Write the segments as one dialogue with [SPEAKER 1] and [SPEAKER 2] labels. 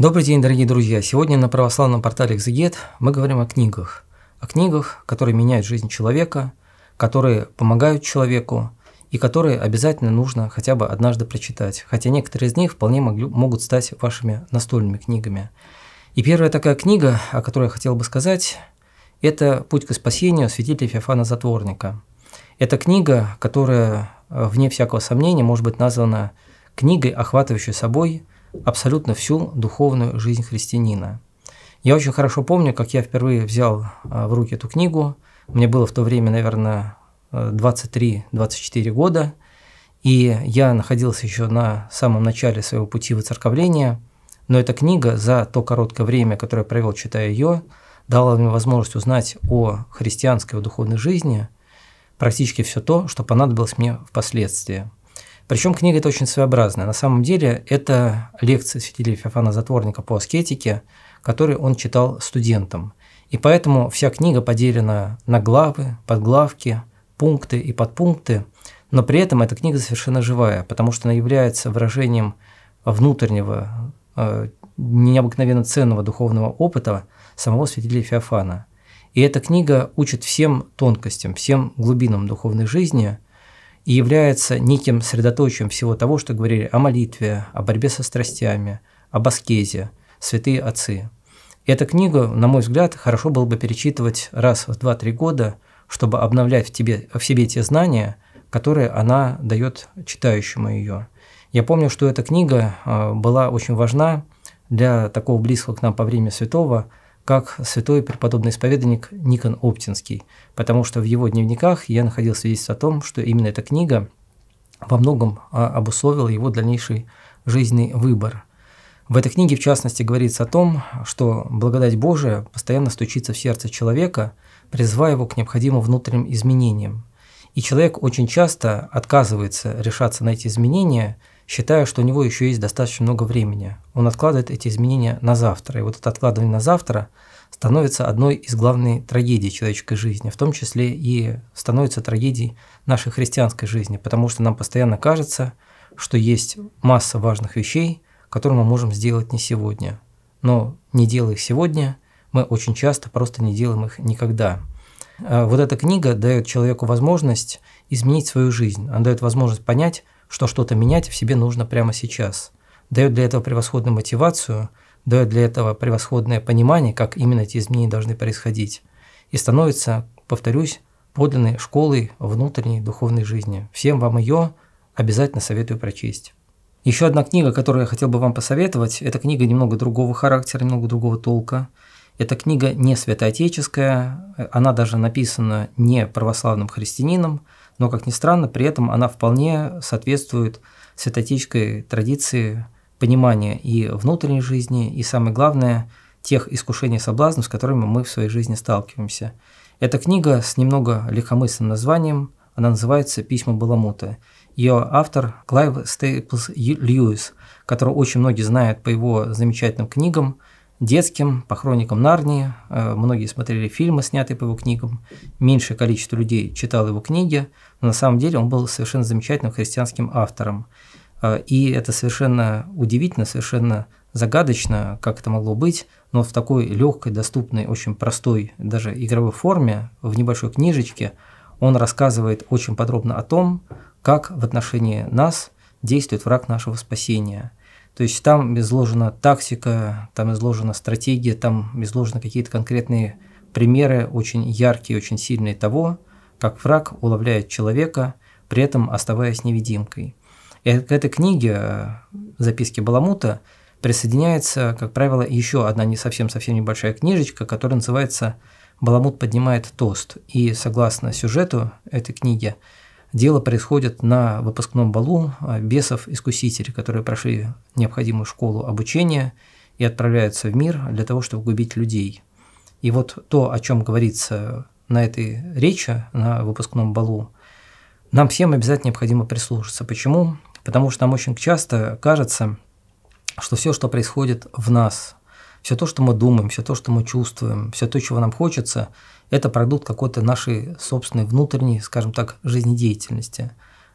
[SPEAKER 1] Добрый день, дорогие друзья! Сегодня на православном портале «Экзегет» мы говорим о книгах. О книгах, которые меняют жизнь человека, которые помогают человеку и которые обязательно нужно хотя бы однажды прочитать, хотя некоторые из них вполне могли, могут стать вашими настольными книгами. И первая такая книга, о которой я хотел бы сказать, это «Путь к спасению» святителя Феофана Затворника. Это книга, которая, э, вне всякого сомнения, может быть названа книгой, охватывающей собой – абсолютно всю духовную жизнь христианина. Я очень хорошо помню, как я впервые взял а, в руки эту книгу. Мне было в то время, наверное, 23-24 года, и я находился еще на самом начале своего пути выцерковления, но эта книга за то короткое время, которое я провел, читая ее, дала мне возможность узнать о христианской и духовной жизни практически все то, что понадобилось мне впоследствии. Причем книга это очень своеобразная. На самом деле это лекция святителя Феофана Затворника по аскетике, которую он читал студентам. И поэтому вся книга поделена на главы, подглавки, пункты и подпункты, но при этом эта книга совершенно живая, потому что она является выражением внутреннего, э, необыкновенно ценного духовного опыта самого святителя Феофана. И эта книга учит всем тонкостям, всем глубинам духовной жизни – и является неким средоточием всего того, что говорили о молитве, о борьбе со страстями, об аскезе, святые отцы. эта книга, на мой взгляд, хорошо было бы перечитывать раз в 2-3 года, чтобы обновлять в, тебе, в себе те знания, которые она дает читающему ее. Я помню, что эта книга а, была очень важна для такого близкого к нам по времени святого как святой преподобный исповедник Никон Оптинский, потому что в его дневниках я находил свидетельство о том, что именно эта книга во многом а, обусловила его дальнейший жизненный выбор. В этой книге, в частности, говорится о том, что благодать Божия постоянно стучится в сердце человека, призывая его к необходимым внутренним изменениям. И человек очень часто отказывается решаться на эти изменения – считая, что у него еще есть достаточно много времени. Он откладывает эти изменения на завтра. И вот это откладывание на завтра становится одной из главной трагедий человеческой жизни, в том числе и становится трагедией нашей христианской жизни, потому что нам постоянно кажется, что есть масса важных вещей, которые мы можем сделать не сегодня. Но не делая их сегодня, мы очень часто просто не делаем их никогда. А вот эта книга дает человеку возможность изменить свою жизнь, она дает возможность понять, что что-то менять в себе нужно прямо сейчас. Дает для этого превосходную мотивацию, дает для этого превосходное понимание, как именно эти изменения должны происходить. И становится, повторюсь, подлинной школой внутренней духовной жизни. Всем вам ее обязательно советую прочесть. Еще одна книга, которую я хотел бы вам посоветовать, это книга немного другого характера, немного другого толка. Эта книга не святоотеческая, она даже написана не православным христианином, но, как ни странно, при этом она вполне соответствует святотической традиции понимания и внутренней жизни, и, самое главное, тех искушений и соблазнов, с которыми мы в своей жизни сталкиваемся. Эта книга с немного легкомысленным названием, она называется «Письма Баламута». Ее автор Клайв Стейплс Льюис, которого очень многие знают по его замечательным книгам – детским, по хроникам Нарнии. Э, многие смотрели фильмы, снятые по его книгам. Меньшее количество людей читало его книги, но на самом деле он был совершенно замечательным христианским автором. Э, и это совершенно удивительно, совершенно загадочно, как это могло быть, но в такой легкой, доступной, очень простой, даже игровой форме, в небольшой книжечке, он рассказывает очень подробно о том, как в отношении нас действует враг нашего спасения – то есть там изложена тактика, там изложена стратегия, там изложены какие-то конкретные примеры, очень яркие, очень сильные того, как враг уловляет человека, при этом оставаясь невидимкой. И э, к этой книге э, «Записки Баламута» присоединяется, как правило, еще одна не совсем-совсем небольшая книжечка, которая называется «Баламут поднимает тост». И согласно сюжету этой книги, Дело происходит на выпускном балу а, бесов-искусителей, которые прошли необходимую школу обучения и отправляются в мир для того, чтобы губить людей. И вот то, о чем говорится на этой речи, на выпускном балу, нам всем обязательно необходимо прислушаться. Почему? Потому что нам очень часто кажется, что все, что происходит в нас, все то, что мы думаем, все то, что мы чувствуем, все то, чего нам хочется, это продукт какой-то нашей собственной внутренней, скажем так, жизнедеятельности.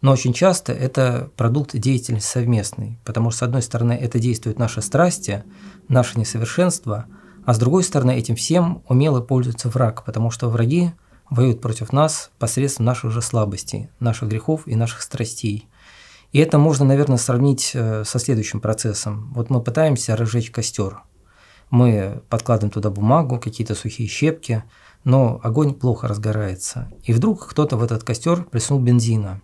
[SPEAKER 1] Но очень часто это продукт деятельности совместной, потому что, с одной стороны, это действует наши страсти, наше несовершенство, а с другой стороны, этим всем умело пользуется враг, потому что враги воюют против нас посредством наших же слабостей, наших грехов и наших страстей. И это можно, наверное, сравнить э, со следующим процессом. Вот мы пытаемся разжечь костер – мы подкладываем туда бумагу, какие-то сухие щепки, но огонь плохо разгорается. И вдруг кто-то в этот костер плеснул бензина.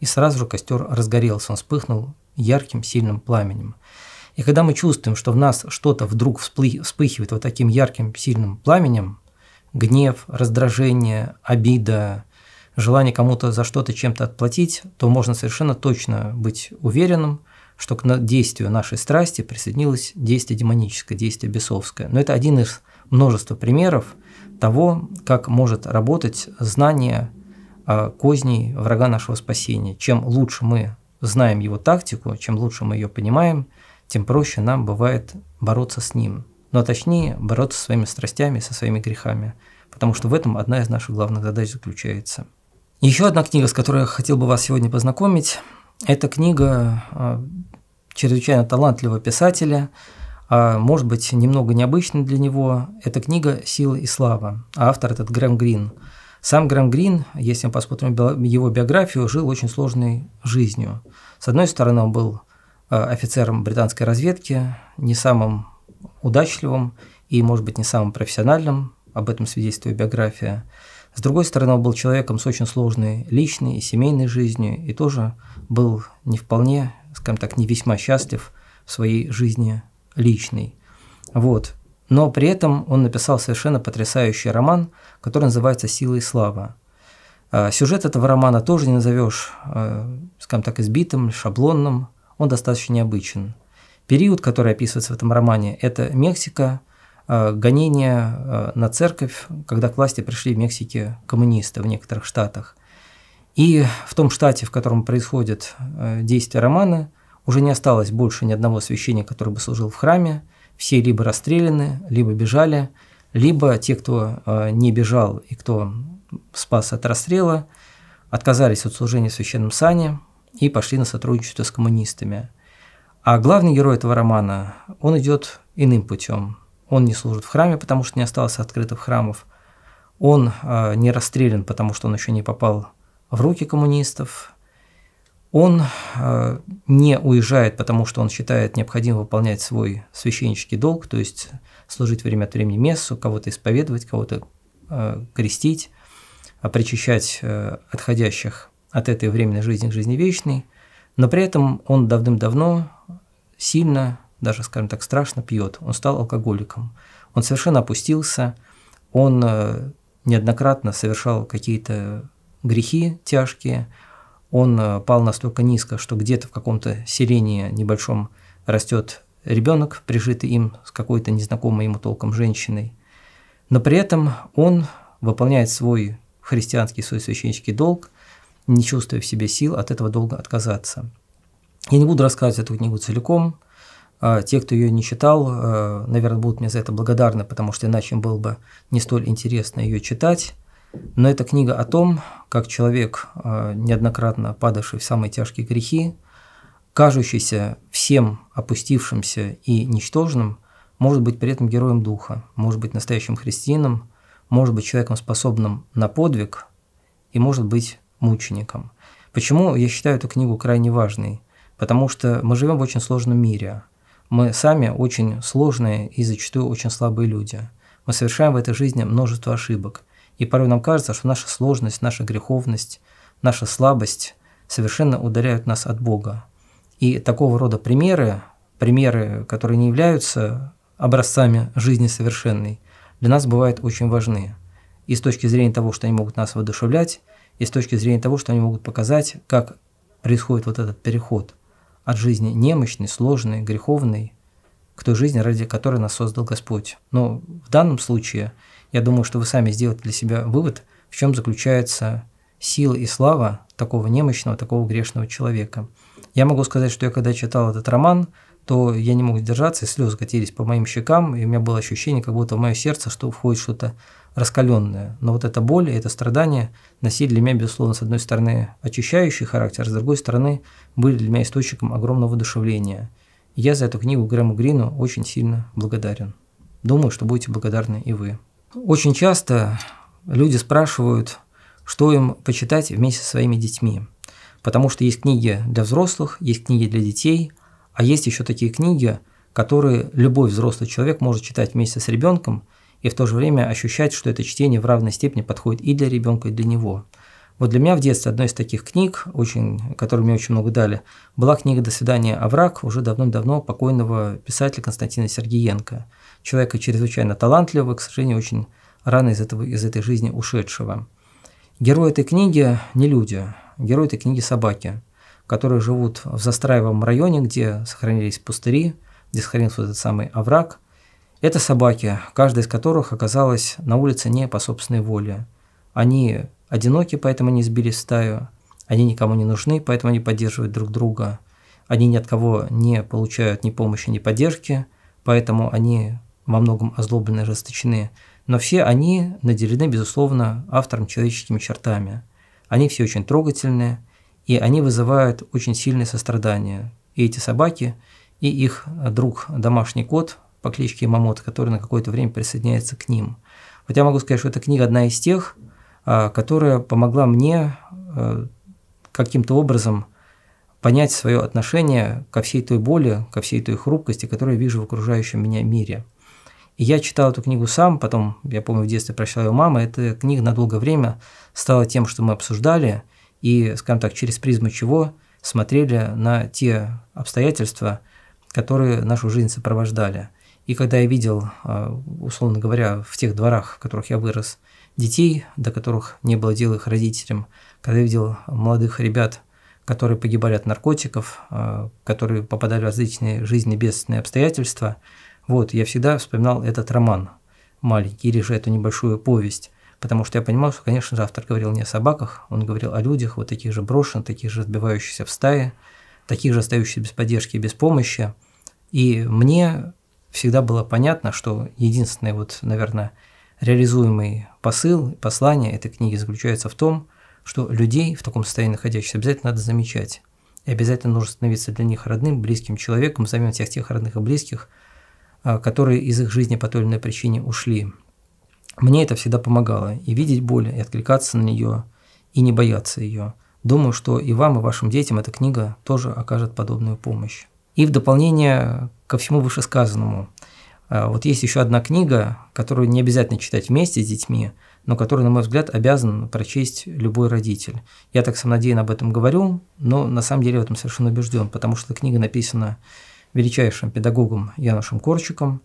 [SPEAKER 1] И сразу же костер разгорелся, он вспыхнул ярким, сильным пламенем. И когда мы чувствуем, что в нас что-то вдруг вспыхивает вот таким ярким, сильным пламенем, гнев, раздражение, обида, желание кому-то за что-то чем-то отплатить, то можно совершенно точно быть уверенным, что к действию нашей страсти присоединилось действие демоническое, действие бесовское. Но это один из множества примеров того, как может работать знание а, козней врага нашего спасения. Чем лучше мы знаем его тактику, чем лучше мы ее понимаем, тем проще нам бывает бороться с ним. Но ну, а точнее, бороться со своими страстями, со своими грехами. Потому что в этом одна из наших главных задач заключается. Еще одна книга, с которой я хотел бы вас сегодня познакомить, это книга а, чрезвычайно талантливого писателя, а может быть, немного необычной для него. Это книга «Сила и слава», а автор этот Грэм Грин. Сам Грэм Грин, если мы посмотрим его биографию, жил очень сложной жизнью. С одной стороны, он был а, офицером британской разведки, не самым удачливым и, может быть, не самым профессиональным, об этом свидетельствует биография. С другой стороны, он был человеком с очень сложной личной и семейной жизнью, и тоже был не вполне скажем так, не весьма счастлив в своей жизни личной. Вот. Но при этом он написал совершенно потрясающий роман, который называется «Сила и слава». Сюжет этого романа тоже не назовешь, а, скажем так, избитым, шаблонным, он достаточно необычен. Период, который описывается в этом романе, это Мексика, а, гонения а, на церковь, когда к власти пришли в Мексике коммунисты в некоторых штатах. И в том штате, в котором происходит э, действие романа, уже не осталось больше ни одного священника, который бы служил в храме. Все либо расстреляны, либо бежали, либо те, кто э, не бежал и кто спас от расстрела, отказались от служения в священном сане и пошли на сотрудничество с коммунистами. А главный герой этого романа, он идет иным путем. Он не служит в храме, потому что не осталось открытых храмов. Он э, не расстрелян, потому что он еще не попал в руки коммунистов. Он э, не уезжает, потому что он считает необходимо выполнять свой священнический долг, то есть служить время от времени мессу, кого-то исповедовать, кого-то э, крестить, э, причащать э, отходящих от этой временной жизни к жизни вечной. Но при этом он давным-давно сильно, даже, скажем так, страшно пьет. Он стал алкоголиком. Он совершенно опустился. Он э, неоднократно совершал какие-то грехи тяжкие, он э, пал настолько низко, что где-то в каком-то селении небольшом растет ребенок, прижитый им с какой-то незнакомой ему толком женщиной. Но при этом он выполняет свой христианский, свой священнический долг, не чувствуя в себе сил от этого долга отказаться. Я не буду рассказывать эту книгу целиком. А те, кто ее не читал, э, наверное, будут мне за это благодарны, потому что иначе им было бы не столь интересно ее читать. Но эта книга о том, как человек, э, неоднократно падавший в самые тяжкие грехи, кажущийся всем опустившимся и ничтожным, может быть при этом героем духа, может быть настоящим христианом, может быть человеком, способным на подвиг, и может быть мучеником. Почему я считаю эту книгу крайне важной? Потому что мы живем в очень сложном мире. Мы сами очень сложные и зачастую очень слабые люди. Мы совершаем в этой жизни множество ошибок. И порой нам кажется, что наша сложность, наша греховность, наша слабость совершенно удаляют нас от Бога. И такого рода примеры, примеры, которые не являются образцами жизни совершенной, для нас бывают очень важны. И с точки зрения того, что они могут нас воодушевлять, и с точки зрения того, что они могут показать, как происходит вот этот переход от жизни немощной, сложной, греховной к той жизни, ради которой нас создал Господь. Но в данном случае – я думаю, что вы сами сделаете для себя вывод, в чем заключается сила и слава такого немощного, такого грешного человека. Я могу сказать, что я когда читал этот роман, то я не мог сдержаться, и слезы катились по моим щекам, и у меня было ощущение, как будто в мое сердце что входит что-то раскаленное. Но вот эта боль и это страдание носили для меня, безусловно, с одной стороны очищающий характер, с другой стороны были для меня источником огромного воодушевления. я за эту книгу Грэму Грину очень сильно благодарен. Думаю, что будете благодарны и вы. Очень часто люди спрашивают, что им почитать вместе со своими детьми. Потому что есть книги для взрослых, есть книги для детей, а есть еще такие книги, которые любой взрослый человек может читать вместе с ребенком и в то же время ощущать, что это чтение в равной степени подходит и для ребенка, и для него. Вот для меня в детстве одной из таких книг, очень, которую мне очень много дали, была книга «До свидания, овраг» уже давным-давно покойного писателя Константина Сергеенко – человека чрезвычайно талантливого, к сожалению, очень рано из, этого, из этой жизни ушедшего. Герои этой книги не люди, герои этой книги собаки, которые живут в застраиваемом районе, где сохранились пустыри, где сохранился вот этот самый овраг. Это собаки, каждая из которых оказалась на улице не по собственной воле. Они одиноки, поэтому они сбили стаю, они никому не нужны, поэтому они поддерживают друг друга. Они ни от кого не получают ни помощи, ни поддержки, поэтому они во многом озлоблены и расточены, но все они наделены, безусловно, автором человеческими чертами. Они все очень трогательные, и они вызывают очень сильное сострадание. И эти собаки, и их друг, домашний кот по кличке Мамот, который на какое-то время присоединяется к ним. Вот я могу сказать, что эта книга одна из тех, а, которая помогла мне а, каким-то образом понять свое отношение ко всей той боли, ко всей той хрупкости, которую я вижу в окружающем меня мире я читал эту книгу сам, потом, я помню, в детстве прочитал ее мама. Эта книга на долгое время стала тем, что мы обсуждали, и, скажем так, через призму чего смотрели на те обстоятельства, которые нашу жизнь сопровождали. И когда я видел, а, условно говоря, в тех дворах, в которых я вырос, детей, до которых не было дела их родителям, когда я видел молодых ребят, которые погибали от наркотиков, а, которые попадали в различные жизненно-бедственные обстоятельства – вот, я всегда вспоминал этот роман маленький, или же эту небольшую повесть, потому что я понимал, что, конечно же, автор говорил не о собаках, он говорил о людях, вот таких же брошенных, таких же сбивающихся в стае, таких же остающихся без поддержки и без помощи. И мне всегда было понятно, что единственный, вот, наверное, реализуемый посыл, послание этой книги заключается в том, что людей в таком состоянии находящихся обязательно надо замечать. И обязательно нужно становиться для них родным, близким человеком, заменить всех тех родных и близких – а, которые из их жизни по той или иной причине ушли. Мне это всегда помогало и видеть боль, и откликаться на нее, и не бояться ее. Думаю, что и вам, и вашим детям эта книга тоже окажет подобную помощь. И в дополнение ко всему вышесказанному, а, вот есть еще одна книга, которую не обязательно читать вместе с детьми, но которую, на мой взгляд, обязан прочесть любой родитель. Я так самонадеянно об этом говорю, но на самом деле в этом совершенно убежден, потому что книга написана величайшим педагогом Янушем Корчиком,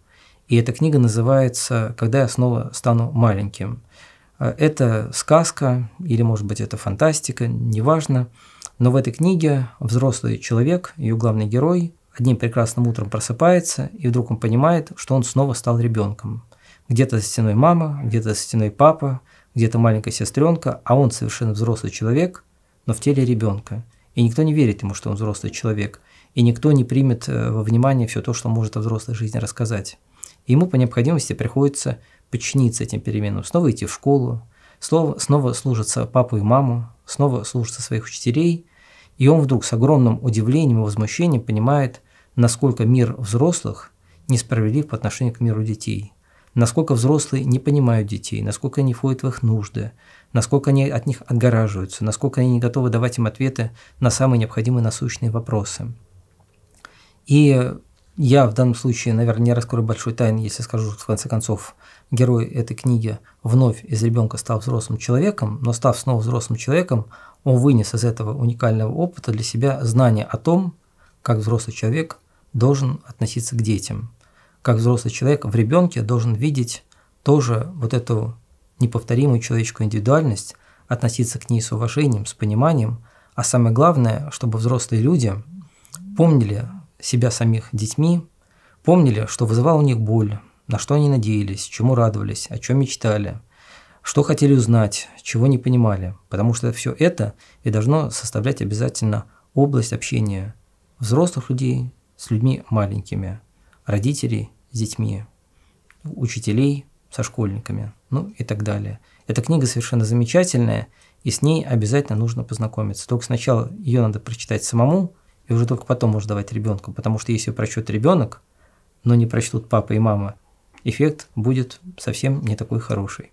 [SPEAKER 1] и эта книга называется «Когда я снова стану маленьким». Э, это сказка, или, может быть, это фантастика, неважно, но в этой книге взрослый человек, ее главный герой, одним прекрасным утром просыпается, и вдруг он понимает, что он снова стал ребенком. Где-то за стеной мама, где-то за стеной папа, где-то маленькая сестренка, а он совершенно взрослый человек, но в теле ребенка. И никто не верит ему, что он взрослый человек – и никто не примет э, во внимание все то, что может о взрослой жизни рассказать. И ему по необходимости приходится подчиниться этим переменам, снова идти в школу, снова, служиться папу и маму, снова служиться своих учителей, и он вдруг с огромным удивлением и возмущением понимает, насколько мир взрослых несправедлив по отношению к миру детей, насколько взрослые не понимают детей, насколько они входят в их нужды, насколько они от них отгораживаются, насколько они не готовы давать им ответы на самые необходимые насущные вопросы – и я в данном случае, наверное, не раскрою большой тайны, если скажу, что в конце концов герой этой книги вновь из ребенка стал взрослым человеком, но став снова взрослым человеком, он вынес из этого уникального опыта для себя знание о том, как взрослый человек должен относиться к детям, как взрослый человек в ребенке должен видеть тоже вот эту неповторимую человеческую индивидуальность, относиться к ней с уважением, с пониманием, а самое главное, чтобы взрослые люди помнили, себя самих детьми, помнили, что вызывал у них боль, на что они надеялись, чему радовались, о чем мечтали, что хотели узнать, чего не понимали, потому что все это и должно составлять обязательно область общения взрослых людей с людьми маленькими, родителей с детьми, учителей со школьниками, ну и так далее. Эта книга совершенно замечательная, и с ней обязательно нужно познакомиться. Только сначала ее надо прочитать самому, и уже только потом можно давать ребенку, потому что если прочтет ребенок, но не прочтут папа и мама, эффект будет совсем не такой хороший.